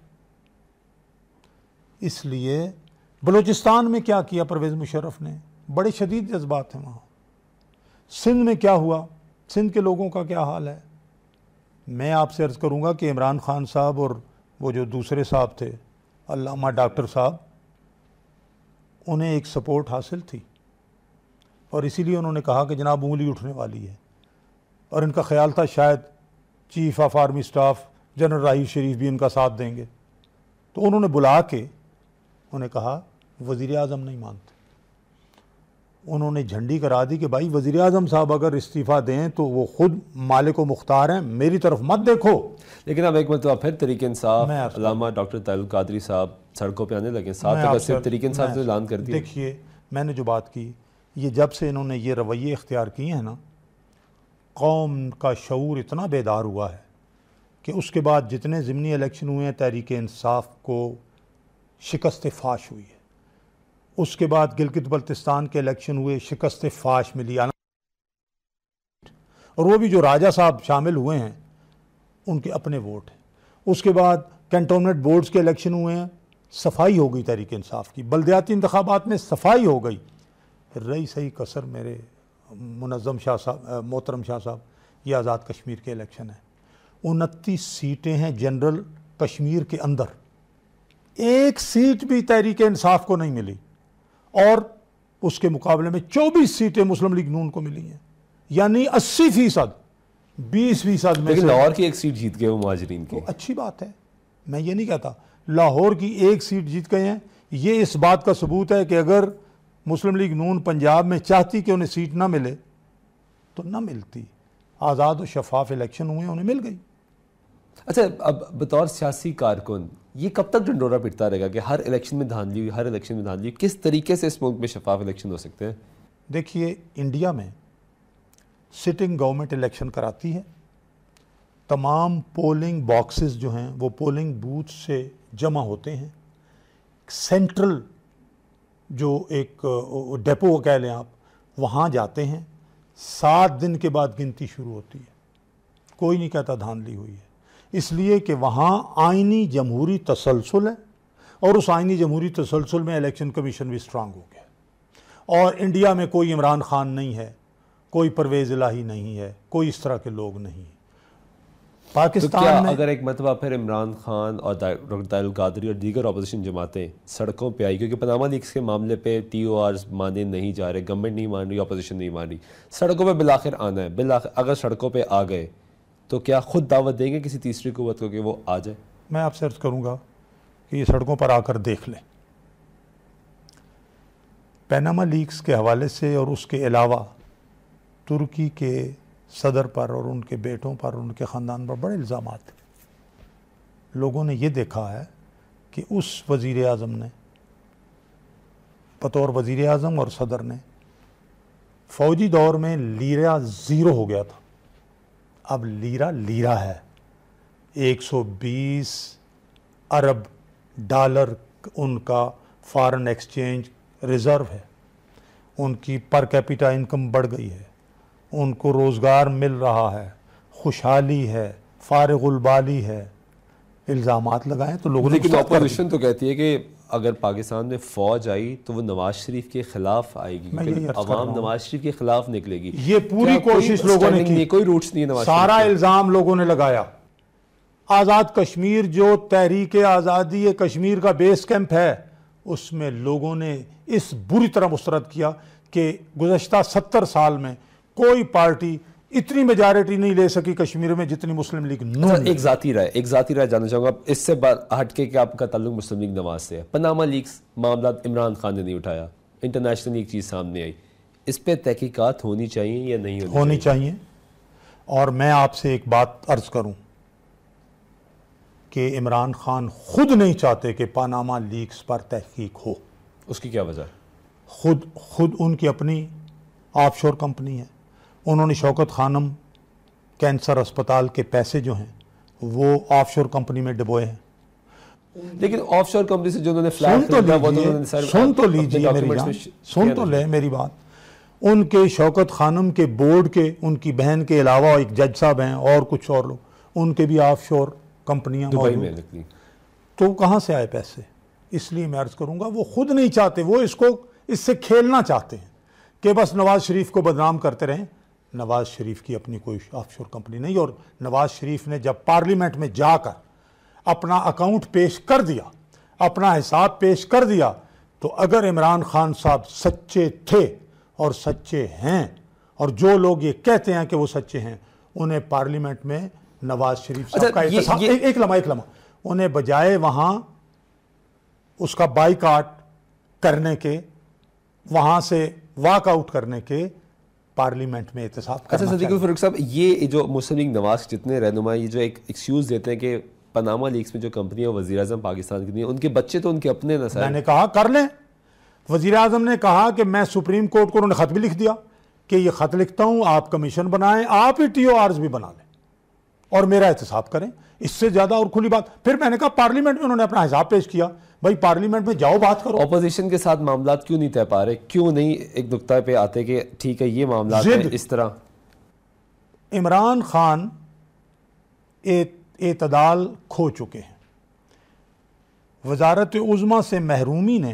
इसलिए बलूचिस्तान में क्या किया परवेज़ मुशर्रफ ने बड़े शदीद जज्बात हैं वहाँ सिंध में क्या हुआ सिंध के लोगों का क्या हाल है मैं आपसे अर्ज़ करूँगा कि इमरान ख़ान साहब और वो जो दूसरे साहब थे अल्लामा डॉक्टर साहब उन्हें एक सपोर्ट हासिल थी और इसीलिए उन्होंने कहा कि जनाब उंगली उठने वाली है और इनका ख्याल था शायद chief of army staff general Raheel Sharif भी इनका साथ देंगे तो उन्होंने बुला के उन्हें कहा वज़ी अजम नहीं मानते उन्होंने झंडी करा दी कि भाई वज़ी अजम साहब अगर इस्तीफ़ा दें तो वो ख़ुद मालिक व मुख्तार हैं मेरी तरफ मत देखो लेकिन अब एक मतलब फिर तरीके इंसाफ डॉक्टर तयल कादरी साहब सड़कों पर आने लगे तरीके इंसाफ ऐलान कर दिया देखिए मैंने जो बात की ये जब से इन्होंने ये रवैये इख्तियार किए हैं ना कौम का शूर इतना बेदार हुआ है कि उसके बाद जितने ज़मनी इलेक्शन हुए हैं तहरीक इंसाफ को शिकस्त फाश हुई है उसके बाद गिलगित बल्तिस्तान के इलेक्शन हुए शिकस्त फाश मिली और वो भी जो राजा साहब शामिल हुए हैं उनके अपने वोट हैं उसके बाद कैंटोनमेंट बोर्ड्स के इलेक्शन हुए हैं सफाई हो गई तहरीक इंसाफ की बलदयाती इंतबात में सफाई हो गई रही सही कसर मेरे मुनज़म शाह साहब मोहतरम शाह साहब ये आज़ाद कश्मीर के इलेक्शन हैं उनतीस सीटें हैं जनरल कश्मीर के अंदर एक सीट भी तहरीक इंसाफ को नहीं मिली और उसके मुकाबले में चौबीस सीटें मुस्लिम लीग नून को मिली हैं यानी अस्सी फीसद बीस फीसद में लाहौर की एक सीट जीत गए माजरीन की तो अच्छी बात है मैं ये नहीं कहता लाहौर की एक सीट जीत गए हैं ये इस बात का सबूत है कि अगर मुस्लिम लीग नून पंजाब में चाहती कि उन्हें सीट ना मिले तो ना मिलती आज़ाद और शफाफ इलेक्शन हुए उन्हें मिल गई अच्छा अब बतौर सियासी कारकुन ये कब तक डंडोरा पिटता रहेगा कि हर इलेक्शन में धांधली हुई हर इलेक्शन में धांधली ली किस तरीके से इस मुल्क में शफाफ इलेक्शन हो सकते हैं देखिए इंडिया में सिटिंग गवर्नमेंट इलेक्शन कराती है तमाम पोलिंग बॉक्सेस जो हैं वो पोलिंग बूथ से जमा होते हैं सेंट्रल जो एक डेपो कह लें आप वहाँ जाते हैं सात दिन के बाद गिनती शुरू होती है कोई नहीं कहता धांधली हुई है इसलिए कि वहाँ आइनी जमहूरी तसलसल है और उस आइनी जमहूरी तसलसल में इलेक्शन कमीशन भी स्ट्रांग हो गया और इंडिया में कोई इमरान खान नहीं है कोई परवेज़ इलाही नहीं है कोई इस तरह के लोग नहीं हैं पाकिस्तान तो में अगर एक मतबा फिर इमरान खान और दारुल कादरी और दीगर अपोजिशन जमातें सड़कों पर आई क्योंकि पनामा लीक्स के मामले पर टी ओ आर माने नहीं जा रहे गवर्नमेंट नहीं मान रही अपोजिशन नहीं मान रही सड़कों पर बिलाखिर आना है बिलाखिर अगर सड़कों पर आ गए तो क्या खुद दावत देंगे किसी तीसरी कुत को कि वो आ जाए मैं आपसे अर्ज करूँगा कि ये सड़कों पर आकर देख लें पैनामा लीक्स के हवाले से और उसके अलावा तुर्की के सदर पर और उनके बेटों पर उनके ख़ानदान पर बड़े इल्ज़ाम थे लोगों ने यह देखा है कि उस वज़ी अजम ने बतौर वज़ी अजम और सदर ने फ़ौजी दौर में लीरा ज़ीरो हो गया था अब लीरा लीरा है 120 अरब डॉलर उनका फॉरन एक्सचेंज रिज़र्व है उनकी पर कैपिटा इनकम बढ़ गई है उनको रोज़गार मिल रहा है खुशहाली है फ़ारगुलबाली है इल्ज़ाम लगाएं तो लोगों लेकिन अपोजिशन तो कहती है कि अगर पाकिस्तान में फौज आई तो वो नवाज शरीफ के खिलाफ आएगी अवाम नवाज शरीफ के खिलाफ निकलेगी ये पूरी कोशिश लोगों ने की कोई रूट्स नहीं है नवाज सारा इल्ज़ाम लोगों ने लगाया आज़ाद कश्मीर जो तहरीक आज़ादी कश्मीर का बेस कैंप है उसमें लोगों ने इस बुरी तरह मुस्रद किया कि गुजशत सत्तर साल में कोई पार्टी इतनी मेजॉरिटी नहीं ले सकी कश्मीर में जितनी मुस्लिम लीग अच्छा, नून एक जाती राय एक जाती राय जानना चाहूंगा इससे हटके कि आपका ताल्लुक मुस्लिम लीग नवाज से है पनामा लीग मामला इमरान खान ने नहीं उठाया इंटरनेशनल एक चीज़ सामने आई इस पर तहकीकत होनी चाहिए या नहीं होनी, होनी चाहिए? चाहिए और मैं आपसे एक बात अर्ज़ करूँ कि इमरान खान खुद नहीं चाहते कि पानामा लीक्स पर तहकीक हो उसकी क्या वजह खुद खुद उनकी अपनी ऑफशोर कंपनी है उन्होंने शौकत खानम कैंसर अस्पताल के पैसे जो हैं वो ऑफशोर कंपनी में डुबोए हैं लेकिन ऑफशोर कंपनी से जो उन्होंने सुन तो, तो लीजिए सुन तो लीजिए मेरी बात सुन तो ले मेरी बात उनके शौकत खानम के बोर्ड के उनकी बहन के अलावा एक जज साहब हैं और कुछ और लोग उनके भी ऑफ शोर कंपनियाँ तो कहाँ से आए पैसे इसलिए मैं अर्ज़ करूँगा वो खुद नहीं चाहते वो इसको इससे खेलना चाहते हैं कि बस नवाज़ शरीफ को बदनाम करते रहें नवाज़ शरीफ की अपनी कोई ऑफशोर कंपनी नहीं और नवाज़ शरीफ ने जब पार्लियामेंट में जाकर अपना अकाउंट पेश कर दिया अपना हिसाब पेश कर दिया तो अगर इमरान खान साहब सच्चे थे और सच्चे हैं और जो लोग ये कहते हैं कि वो सच्चे हैं उन्हें पार्लियामेंट में नवाज शरीफ साहब अच्छा, का ये, ये, एक, एक लम्हा एक लम्हा उन्हें बजाय वहाँ उसका बाईकाट करने के वहाँ से वाकआउट करने के पार्लियामेंट में एहतसाब अच्छा सदीकुल फरूक साहब ये जो मुस्लिम लीग नवाज जितने रहनुमा ये जो एक एक्सक्यूज़ देते हैं कि पनामा लीग्स में जो है वजी अजम पाकिस्तान की नहीं उनके बच्चे तो उनके अपने न मैंने कहा कर लें वजी अजम ने कहा कि मैं सुप्रीम कोर्ट को उन्होंने ख़त भी लिख दिया कि ये ख़त लिखता हूँ आप कमीशन बनाएं आप ही टी ओ आर्स भी बना लें और मेरा एहतसाब करें इससे ज़्यादा और खुली बात फिर मैंने कहा पार्लियामेंट में उन्होंने अपना हिसाब पेश किया भाई पार्लियामेंट में जाओ बात करो अपोजिशन के साथ मामला क्यों नहीं तय पा रहे क्यों नहीं एक नुकता पे आते कि ठीक है ये मामला इस तरह इमरान खान एतदाल खो चुके हैं वजारत उज़मा से महरूमी ने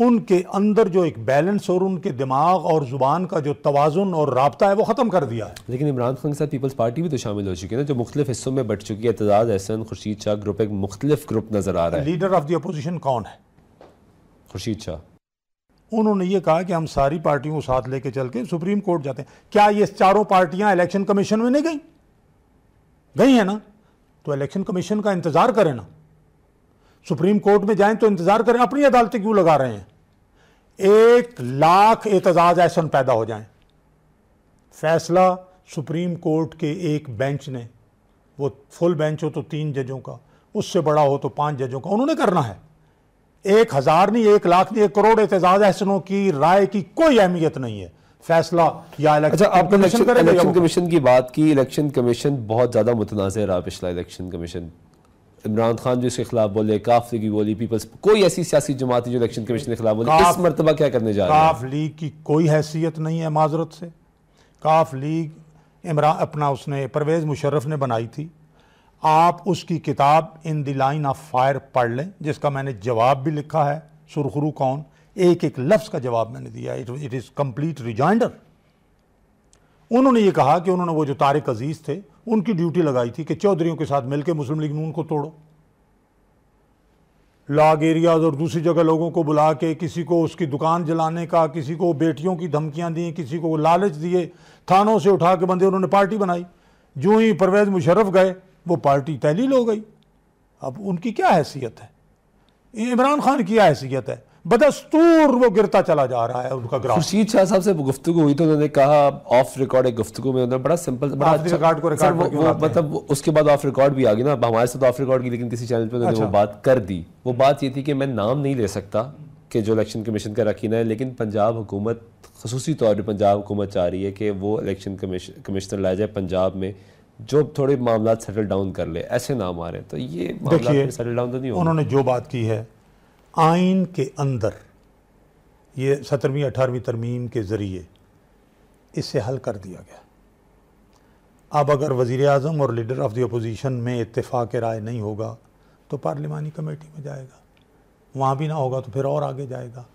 उनके अंदर जो एक बैलेंस और उनके दिमाग और ज़ुबान का जो तोज़ुन और रबता है वो ख़त्म कर दिया है लेकिन इमरान खान के साथ पीपल्स पार्टी भी तो शामिल हो चुकी है ना जो मुख्तु हिस्सों में बढ़ चुकी है एतजाज़ एहसन खुर्शीद शाह ग्रुप एक मुख्तलिफ ग्रुप नज़र आ रहा है लीडर ऑफ द अपोजिशन कौन है खुर्शीद शाह उन्होंने ये कहा कि हम सारी पार्टियों को साथ लेके चल के सुप्रीम कोर्ट जाते हैं क्या ये चारों पार्टियां इलेक्शन कमीशन में नहीं गई गई है ना तो इलेक्शन कमीशन का इंतज़ार करें ना सुप्रीम कोर्ट में जाएं तो इंतज़ार करें अपनी अदालतें क्यों लगा रहे हैं एक लाख एतजाज ऐसा पैदा हो जाएं फैसला सुप्रीम कोर्ट के एक बेंच ने वो फुल बेंच हो तो तीन जजों का उससे बड़ा हो तो पांच जजों का उन्होंने करना है एक हज़ार नहीं एक लाख नहीं एक करोड़ एतजाज अहसनों की राय की कोई अहमियत नहीं है फैसला या अच्छा आपने इलेक्शन कमीशन की बात की इलेक्शन कमीशन बहुत ज़्यादा मुतनाज़ रहा पिछला इलेक्शन कमीशन इमरान खान जो इसके खिलाफ बोले काफ लीग बोली पीपल्स कोई ऐसी सियासी जमात जो इलेक्शन कमीशन के खिलाफ बोले इस मरतबा क्या करने जा रहे हैं काफ लीग की कोई हैसियत नहीं है माजरत से काफ लीग इमरान अपना उसने परवेज़ मुशर्रफ ने बनाई थी आप उसकी किताब In the Line of Fire पढ़ लें जिसका मैंने जवाब भी लिखा है सुरखरू कौन एक एक लफ्ज़ का जवाब मैंने दिया इट इज़ कम्प्लीट रिजाइंडर उन्होंने ये कहा कि उन्होंने वो जो तारिक अजीज़ थे उनकी ड्यूटी लगाई थी कि चौधरीों के साथ मिलकर मुस्लिम लीग नून को तोड़ो लाग एरियाज और दूसरी जगह लोगों को बुला के किसी को उसकी दुकान जलाने का किसी को बेटियों की धमकियां दी किसी को लालच दिए थानों से उठा के बंदे उन्होंने पार्टी बनाई जो ही परवेज मुशरफ गए वो पार्टी तहलील हो गई अब उनकी क्या हैसियत है इमरान खान की क्या हैसियत है बदस्तूर वो गिरता चला जा रहा है उनका ग्राफ खुर्शीद शाह साहब से गुफ्तु हुई तो उन्होंने कहा ऑफ रिकॉर्ड एक गुफ्तु में उन्होंने बड़ा सिंपल बड़ा अच्छा, रिकॉर्ड को रिकॉर्ड वो, वो मतलब उसके बाद ऑफ रिकॉर्ड भी आ गई ना हमारे साथ ऑफ रिकॉर्ड की लेकिन किसी चैनल पर उन्होंने वो अच्छा। बात कर दी वो बात ये थी कि मैं नाम नहीं ले सकता कि जो इलेक्शन कमीशन का रखीना है लेकिन पंजाब हुकूमत खसूसी तौर पर पंजाब हुकूमत चाह रही है कि वो इलेक्शन कमिश्नर लाया जाए पंजाब में जो थोड़े मामला सेटल डाउन कर ले ऐसे नाम आ रहे हैं तो ये सेटल डाउन तो नहीं उन्होंने जो बात की है आइन के अंदर ये सत्रहवीं अठारहवीं तरमीम के ज़रिए इसे हल कर दिया गया अब अगर वज़ी अजम और लीडर ऑफ़ दी अपोज़िशन में के राय नहीं होगा तो पार्लिमानी कमेटी में जाएगा वहाँ भी ना होगा तो फिर और आगे जाएगा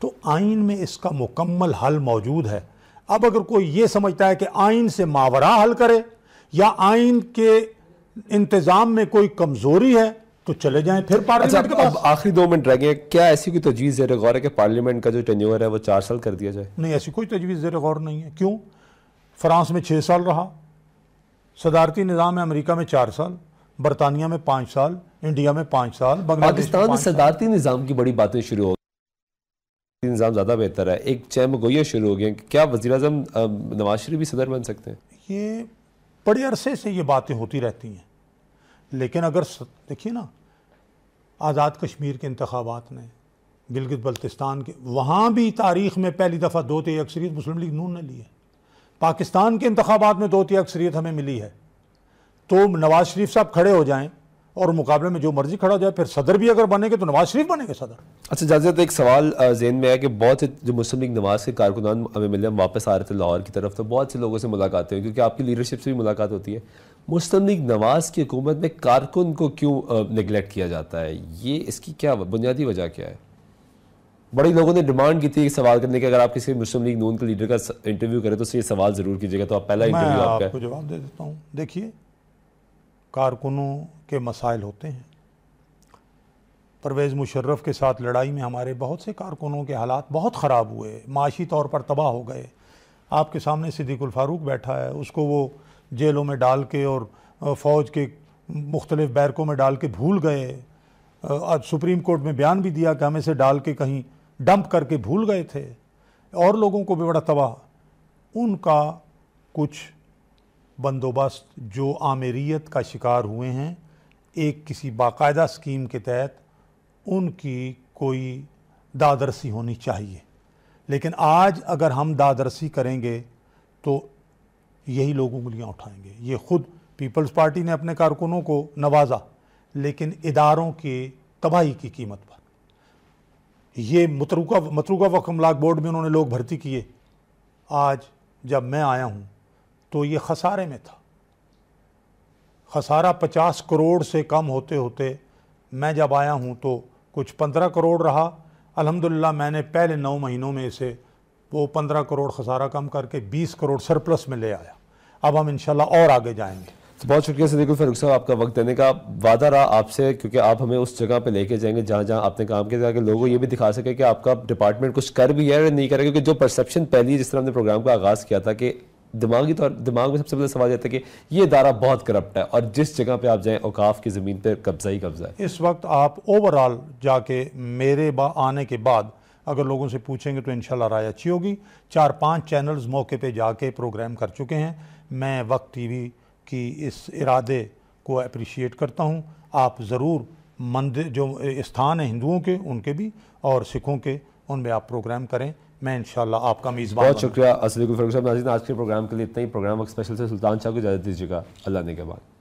तो आइन में इसका मुकम्मल हल मौजूद है अब अगर कोई ये समझता है कि आइन से मावरा हल करे या आइन के इंतज़ाम में कोई कमज़ोरी है तो चले जाएं फिर पार्लियामेंट अच्छा, के पास आखिरी दो मिनट रह गए क्या ऐसी कोई तजवीज़ जेर गौर है कि पार्लियामेंट का जो टेन्योर है वो चार साल कर दिया जाए नहीं ऐसी कोई तजवीज़ जेर गौर नहीं है क्यों फ्रांस में छः साल रहा सदारती निज़ाम है अमरीका में चार साल बरतानिया में पाँच साल इंडिया में पाँच साल पाकिस्तान में सदारती निज़ाम की बड़ी बातें शुरू हो गई निज़ाम ज़्यादा बेहतर है एक गोया शुरू हो गया क्या वजी अजम नवाज शरीफ भी सदर बन सकते हैं ये बड़े अरसे से ये बातें होती रहती हैं लेकिन अगर देखिए ना आज़ाद कश्मीर के इंतबात ने गिलगित बल्तिस्तान के वहाँ भी तारीख में पहली दफ़ा दो तिहाई अक्सरीत मुस्लिम लीग नून ने ली है पाकिस्तान के इंतबात में दो तिहाई अक्सरीत हमें मिली है तो नवाज शरीफ साहब खड़े हो जाएँ और मुकाबले में जो मर्जी खड़ा हो जाए फिर सदर भी अगर बनेंगे तो नवाज शरीफ बनेंगे सदर अच्छा जाजियात एक सवाल जेन में है कि बहुत से जो मुस्लिम लीग नवाज के कारकुनान हमें मिले हम वापस आ रहे थे लाहौर की तरफ तो बहुत से लोगों से मुलाकातें हुई क्योंकि आपकी लीडरशिप से भी मुलाकात होती है मुस्लिम लीग नवाज़ की हुकूमत में कारकुन को क्यों निगलेक्ट किया जाता है ये इसकी क्या बुनियादी वजह क्या है बड़े लोगों ने डिमांड की थी सवाल करने की अगर आप किसी मुस्लिम लीग नून के लीडर का इंटरव्यू करें तो ये सवाल ज़रूर कीजिएगा तो आप पहला इंटरव्यू आपका आपको जवाब दे देता हूँ देखिए कारकुनों के मसाइल होते हैं परवेज़ मुशर्रफ के साथ लड़ाई में हमारे बहुत से कारकुनों के हालात बहुत ख़राब हुए माशी तौर पर तबाह हो गए आपके सामने सिद्दीकुल फारूक बैठा है उसको वो जेलों में डाल के और फ़ौज के मुख्तलिफ बैरकों में डाल के भूल गए आज सुप्रीम कोर्ट में बयान भी दिया कि हम इसे डाल के कहीं डंप करके भूल गए थे और लोगों को भी बड़ा तबाह उनका कुछ बंदोबस्त जो आमेरियत का शिकार हुए हैं एक किसी बाकायदा स्कीम के तहत उनकी कोई दादरसी होनी चाहिए लेकिन आज अगर हम दादरसी करेंगे तो यही लोग उंगलियां उठाएंगे ये खुद पीपल्स पार्टी ने अपने कारकुनों को नवाजा लेकिन इदारों के तबाही की कीमत पर ये मतरूका मतरूका वक्फ अमलाक बोर्ड में उन्होंने लोग भर्ती किए आज जब मैं आया हूँ तो ये खसारे में था खसारा पचास करोड़ से कम होते होते मैं जब आया हूँ तो कुछ पंद्रह करोड़ रहा अलहमदिल्ला मैंने पहले नौ महीनों में इसे वो पंद्रह करोड़ खसारा कम करके बीस करोड़ सरप्लस में ले आया अब हम इनशाला और आगे जाएंगे तो बहुत शुक्रिया सदीकुल फारूक साहब आपका वक्त देने का वादा रहा आपसे क्योंकि आप हमें उस जगह पे लेके जाएंगे जहाँ जहाँ आपने काम किया ताकि लोगों ये भी दिखा सके कि आपका डिपार्टमेंट कुछ कर भी है या नहीं कर रहा क्योंकि जो परसेप्शन पहली जिस तरह हमने प्रोग्राम का आगाज़ किया था कि दिमागी तौर दिमाग में सबसे पहले सवाल जाता है कि ये इदारा बहुत करप्ट है और जिस जगह पर आप जाएँ अवकाफ की ज़मीन पर कब्ज़ा ही कब्ज़ा है इस वक्त आप ओवरऑल जाके मेरे आने के बाद अगर लोगों से पूछेंगे तो इन राय अच्छी होगी चार पाँच चैनल्स मौके पर जाके प्रोग्राम कर चुके हैं मैं वक्त टीवी की इस इरादे को अप्रिशिएट करता हूँ आप ज़रूर मंदिर जो स्थान हैं हिंदुओं के उनके भी और सिखों के उन में आप प्रोग्राम करें मैं इंशाल्लाह आपका मेज़बान बहुत शुक्रिया असल साहब नाजीन आज के प्रोग्राम के लिए इतना ही प्रोग्राम स्पेशल से सुल्तान शाह को इजाज़त दीजिएगा अल्लाह ने के बाद